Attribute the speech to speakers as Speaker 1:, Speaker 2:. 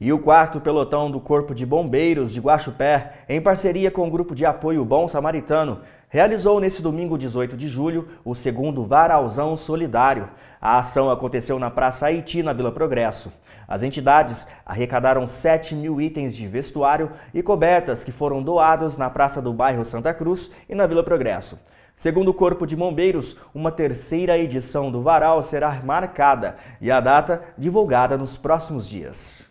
Speaker 1: E o quarto pelotão do Corpo de Bombeiros de Guaxupé, em parceria com o Grupo de Apoio Bom Samaritano, realizou nesse domingo 18 de julho o segundo Varalzão Solidário. A ação aconteceu na Praça Haiti, na Vila Progresso. As entidades arrecadaram 7 mil itens de vestuário e cobertas que foram doados na Praça do Bairro Santa Cruz e na Vila Progresso. Segundo o Corpo de Bombeiros, uma terceira edição do Varal será marcada e a data divulgada nos próximos dias.